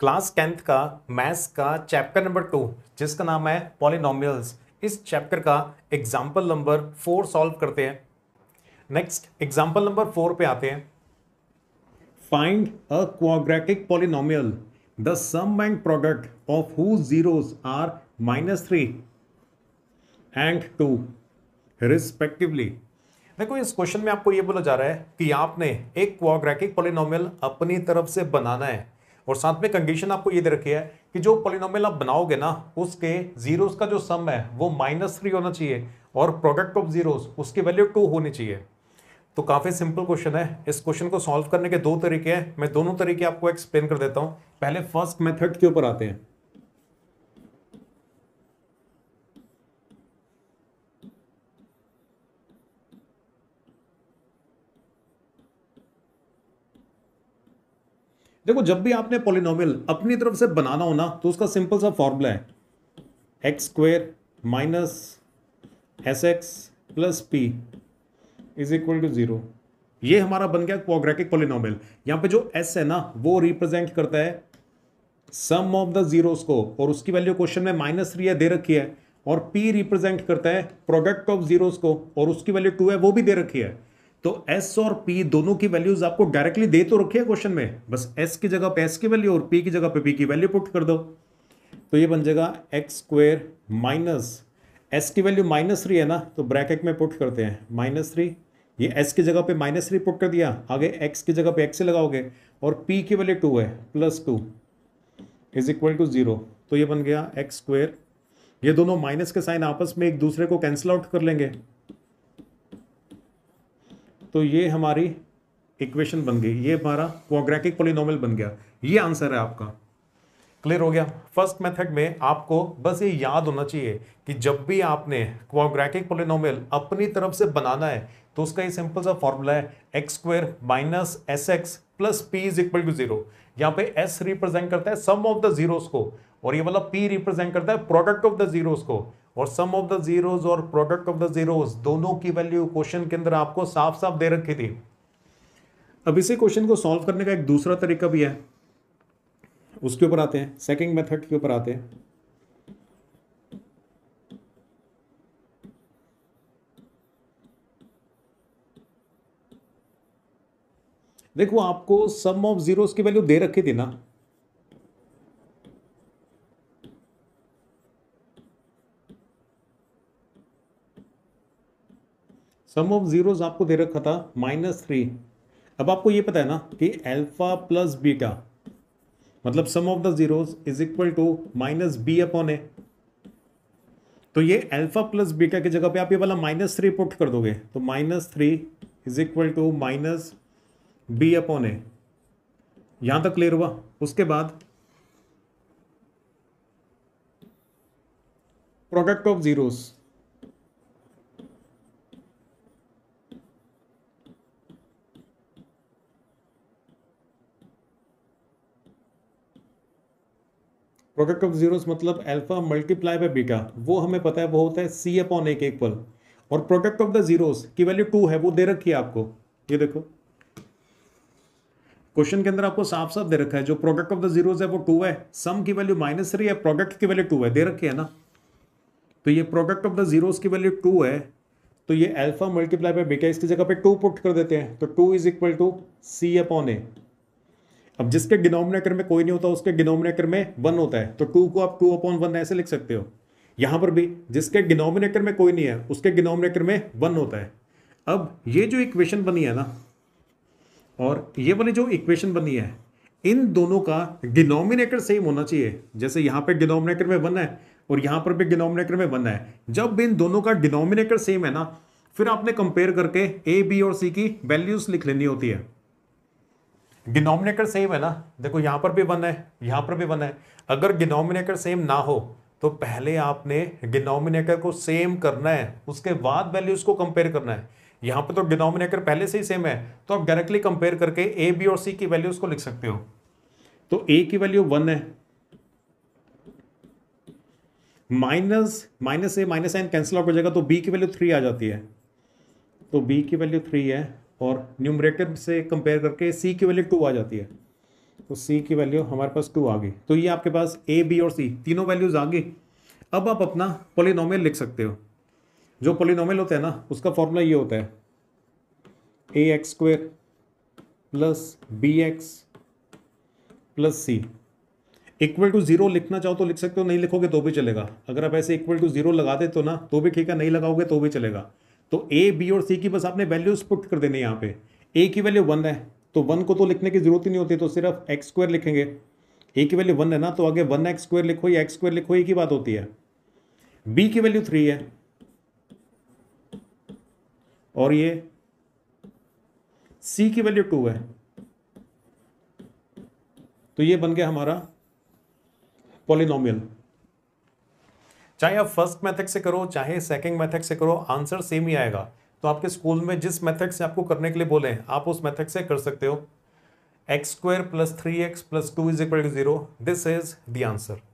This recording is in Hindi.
क्लास टेंथ का मैथ्स का चैप्टर नंबर टू जिसका नाम है पॉलिनोमियल्स इस चैप्टर का एग्जाम्पल नंबर फोर सॉल्व करते हैं नेक्स्ट एग्जाम्पल नंबर फोर पे आते हैं find a quadratic polynomial the sum and product of who zeros are minus three and two respectively देखो इस क्वेश्चन में आपको ये बोला जा रहा है कि आपने एक क्वाग्रेटिक पॉलिनोमियल अपनी तरफ से बनाना है और साथ में कंडीशन आपको ये दे रखी है कि जो पोलिनोमियल आप बनाओगे ना उसके जीरोस का जो सम है वो माइनस थ्री होना चाहिए और प्रोडक्ट ऑफ जीरोस उसकी वैल्यू टू होनी चाहिए तो काफ़ी सिंपल क्वेश्चन है इस क्वेश्चन को सॉल्व करने के दो तरीके हैं मैं दोनों तरीके आपको एक्सप्लेन कर देता हूँ पहले फर्स्ट मेथड के ऊपर आते हैं देखो जब भी आपने पोलिनोमियल अपनी तरफ से बनाना हो ना तो उसका सिंपल सा फॉर्मूला है x square minus s x plus p is equal to zero ये हमारा बन गया पोग्रेटिक पोलिनोमियल यहां पे जो एस है ना वो रिप्रेजेंट करता है सम ऑफ द जीरोस को और उसकी वैल्यू क्वेश्चन में माइनस थ्री है दे रखी है और पी रिप्रेजेंट करता है प्रोडक्ट ऑफ जीरोस को और उसकी वैल्यू टू है वो भी दे रखी है तो एस और पी दोनों की वैल्यूज आपको डायरेक्टली दे तो रखे हैं क्वेश्चन में बस एस की जगह पे एस की वैल्यू और पी की जगह पे पी की वैल्यू पुट कर दो तो ये बन जाएगा एक्स स्क्वेयर माइनस एस की वैल्यू माइनस थ्री है ना तो ब्रैकेट में पुट करते हैं माइनस थ्री ये एस की जगह पे माइनस थ्री पुट कर दिया आगे एक्स की जगह पे एक्स लगाओगे और पी की वैल्यू टू है plus two is equal to zero तो ये बन गया एक्स स्क्वेयर ये दोनों माइनस के साइन आपस में एक दूसरे को कैंसिल आउट कर लेंगे तो ये हमारी इक्वेशन बन गई ये हमारा क्वाग्रेटिक पोलिनोमल बन गया ये आंसर है आपका क्लियर हो गया फर्स्ट मेथड में आपको बस ये याद होना चाहिए कि जब भी आपने क्वाग्रेटिक पोलिनोमल अपनी तरफ से बनाना है तो उसका ये सिंपल सा फॉर्मूला है x square minus s x plus p is equal to zero यहाँ पे एस रिप्रेजेंट करता है सम ऑफ द जीरोस को और ये वाला पी रिप्रेजेंट करता है प्रोडक्ट ऑफ द जीरोस को और सम ऑफ द जीरोज और प्रोडक्ट ऑफ द जीरोज दोनों की वैल्यू क्वेश्चन के अंदर आपको साफ साफ दे रखी थी अब इसी क्वेश्चन को सॉल्व करने का एक दूसरा तरीका भी है उसके ऊपर आते हैं सेकेंड मेथड के ऊपर आते हैं देखो आपको सम ऑफ जीरोस की वैल्यू दे रखी थी ना सम ऑफ जीरोज आपको दे रखा था माइनस थ्री अब आपको ये पता है ना कि अल्फा प्लस बीटा मतलब sum of the zeros is equal to minus b upon a तो ये अल्फा प्लस बीटा की जगह पे आप ये वाला माइनस थ्री पुट कर दोगे तो minus three is equal to minus b upon a यहां तक क्लियर हुआ उसके बाद product of zeros product of zeros मतलब अल्फा मल्टीप्लाई बाय बीटा वो हमें पता है वो होता है सी अपॉन एक एक पल और प्रोडक्ट ऑफ द जीरोस की वैल्यू टू है वो दे रखी है आपको ये देखो क्वेश्चन के अंदर आपको साफ साफ दे रखा है जो प्रोडक्ट ऑफ द जीरोस है वो टू है सम की वैल्यू माइनस थ्री है प्रोडक्ट की वैल्यू टू है दे रखी है ना तो ये प्रोडक्ट ऑफ द जीरोस की वैल्यू टू है तो ये अल्फा मल्टीप्लाई बाय बीटा इसकी जगह पे टू पुट कर देते हैं तो two is equal to c upon a अब जिसके डिनोमिनेटर में कोई नहीं होता उसके डिनोमिनेटर में वन होता है तो टू को आप टू अपॉन वन ऐसे लिख सकते हो यहाँ पर भी जिसके डिनोमिनेटर में कोई नहीं है उसके डिनोमिनेटर में वन होता है अब ये जो इक्वेशन बनी है ना और ये वाली जो इक्वेशन बनी है इन दोनों का डिनोमिनेटर सेम होना चाहिए जैसे यहां पर डिनोमिनेटर में वन है और यहाँ पर भी डिनोमिनेटर में वन है जब इन दोनों का डिनोमिनेटर सेम है ना फिर आपने कंपेयर करके ए बी और सी की वैल्यूज लिख लेनी होती है डिनोमिनेटर सेम है ना देखो यहाँ पर भी वन है यहाँ पर भी वन है अगर डिनोमिनेटर सेम ना हो तो पहले आपने डिनोमिनेटर को सेम करना है उसके बाद वैल्यूज को कंपेयर करना है यहाँ पर तो डिनोमिनेटर पहले से ही सेम है तो आप डायरेक्टली कंपेयर करके ए बी और सी की वैल्यूज को लिख सकते हो तो ए की वैल्यू वन है minus minus a minus n cancel out हो जाएगा तो बी की वैल्यू थ्री आ जाती है तो बी की वैल्यू थ्री है और न्यूमरेटर से कंपेयर करके सी की वैल्यू टू आ जाती है तो सी की वैल्यू हमारे पास टू आ गई तो ये आपके पास ए बी और सी तीनों वैल्यूज आ गई अब आप अपना पोलिनोमियल लिख सकते हो जो पोलिनोमियल होता है ना उसका फॉर्मूला ये होता है a x square plus b x plus c equal to zero लिखना चाहो तो लिख सकते हो नहीं लिखोगे तो भी चलेगा अगर आप ऐसे इक्वल टू जीरो लगा दे तो ना तो भी ठीक है नहीं लगाओगे तो भी चलेगा तो ए बी और सी की बस आपने वैल्यूज पुट कर देने यहाँ पे ए की वैल्यू वन है तो वन को तो लिखने की जरूरत ही नहीं होती तो सिर्फ एक्स स्क्वायर लिखेंगे ए की वैल्यू वन है ना तो आगे वन एक्स स्क्वायर लिखो या एक्स स्क्वायर लिखो ये की बात होती है बी की वैल्यू थ्री है और ये सी की वैल्यू टू है तो ये बन गया हमारा पॉलिनोमियल चाहे आप फर्स्ट मेथड से करो चाहे सेकेंड मेथड से करो आंसर सेम ही आएगा तो आपके स्कूल में जिस मेथड से आपको करने के लिए बोले आप उस मेथड से कर सकते हो x square plus three x plus two is equal to zero this is the answer